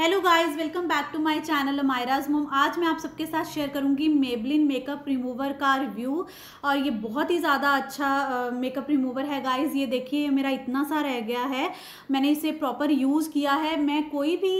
hello guys welcome back to my channel Myra's mom आज मैं आप सबके साथ शेयर करूंगी मेबलिन मेकअप रिमूवर का रिव्यू और ये बहुत ही ज़्यादा अच्छा मेकअप रिमूवर है गाइस ये देखिए मेरा इतना सा रह गया है मैंने इसे प्रॉपर यूज़ किया है मैं कोई भी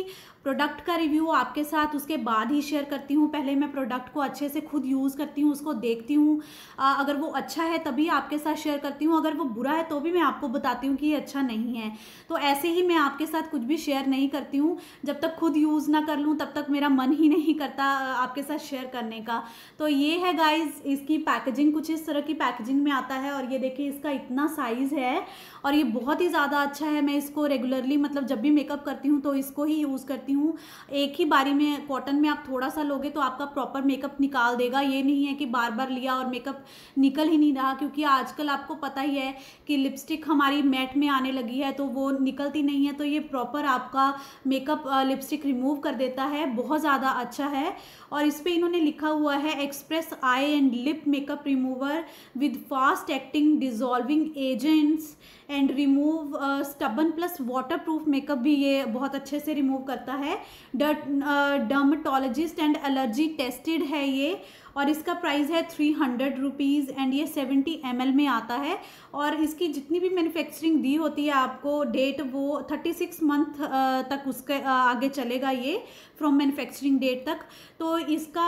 प्रोडक्ट का रिव्यू आपके साथ उसके बाद ही शेयर करती हूँ पहले मैं प्रोडक्ट को अच्छे से खुद यूज़ करती हूँ उसको देखती हूँ अगर वो अच्छा है तभी आपके साथ शेयर करती हूँ अगर वो बुरा है तो भी मैं आपको बताती हूँ कि ये अच्छा नहीं है तो ऐसे ही मैं आपके साथ कुछ भी शेयर नहीं करती हूँ जब तक खुद यूज़ ना कर लूँ तब तक मेरा मन ही नहीं करता आपके साथ शेयर करने का तो ये है गाइज इसकी पैकेजिंग कुछ इस तरह की पैकेजिंग में आता है और ये देखिए इसका इतना साइज़ है और ये बहुत ही ज़्यादा अच्छा है मैं इसको रेगुलरली मतलब जब भी मेकअप करती हूँ तो इसको ही यूज़ करती हूँ हूँ एक ही बारी में कॉटन में आप थोड़ा सा लोगे तो आपका प्रॉपर मेकअप निकाल देगा ये नहीं है कि बार बार लिया और मेकअप निकल ही नहीं रहा क्योंकि आजकल आपको पता ही है कि लिपस्टिक हमारी मैट में आने लगी है तो वो निकलती नहीं है तो ये प्रॉपर आपका मेकअप लिपस्टिक रिमूव कर देता है बहुत ज़्यादा अच्छा है और इस पर इन्होंने लिखा हुआ है express eye and lip makeup remover with fast acting dissolving agents and remove stubborn plus waterproof makeup भी ये बहुत अच्छे से रिमूव करता है है डर्माटोलॉजिस्ट एंड एलर्जी टेस्टेड है ये और इसका प्राइस है थ्री हंड्रेड रुपीज़ एंड ये सेवेंटी एम में आता है और इसकी जितनी भी मैन्युफैक्चरिंग दी होती है आपको डेट वो थर्टी सिक्स मंथ तक उसके आगे चलेगा ये फ्रॉम मैन्युफैक्चरिंग डेट तक तो इसका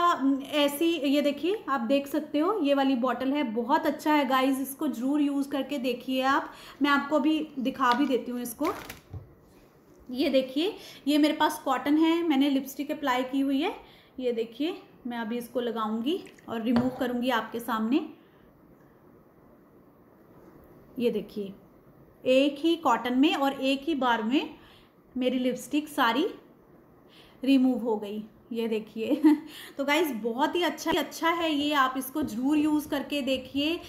ऐसी ये देखिए आप देख सकते हो ये वाली बॉटल है बहुत अच्छा है गाइज इसको ज़रूर यूज़ करके देखिए आप मैं आपको भी दिखा भी देती हूँ इसको ये देखिए ये मेरे पास कॉटन है मैंने लिपस्टिक अप्लाई की हुई है ये देखिए मैं अभी इसको लगाऊंगी और रिमूव करूंगी आपके सामने ये देखिए एक ही कॉटन में और एक ही बार में मेरी लिपस्टिक सारी रिमूव हो गई ये देखिए तो गाइज़ बहुत ही अच्छा अच्छा है ये आप इसको ज़रूर यूज़ करके देखिए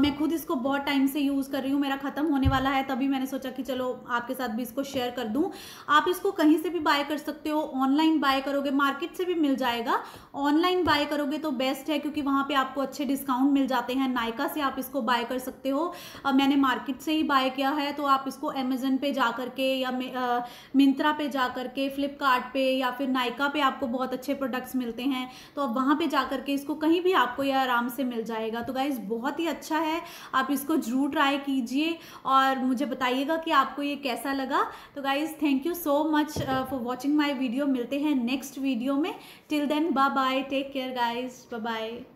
मैं खुद इसको बहुत टाइम से यूज़ कर रही हूँ मेरा ख़त्म होने वाला है तभी मैंने सोचा कि चलो आपके साथ भी इसको शेयर कर दूँ आप इसको कहीं से भी बाय कर सकते हो ऑनलाइन बाय करोगे मार्केट से भी मिल जाएगा ऑनलाइन बाय करोगे तो बेस्ट है क्योंकि वहाँ पर आपको अच्छे डिस्काउंट मिल जाते हैं नायका से आप इसको बाय कर सकते हो मैंने मार्केट से ही बाय किया है तो आप इसको अमेजन पे जा करके या मिंत्रा पे जा करके फ्लिपकार्ट या फिर नायका पे आपको बहुत बहुत अच्छे प्रोडक्ट्स मिलते हैं तो अब वहाँ पर जा करके इसको कहीं भी आपको ये आराम से मिल जाएगा तो गाइज़ बहुत ही अच्छा है आप इसको ज़रूर ट्राई कीजिए और मुझे बताइएगा कि आपको ये कैसा लगा तो guys thank you so much for watching my video मिलते हैं नेक्स्ट वीडियो में till then bye bye take care guys bye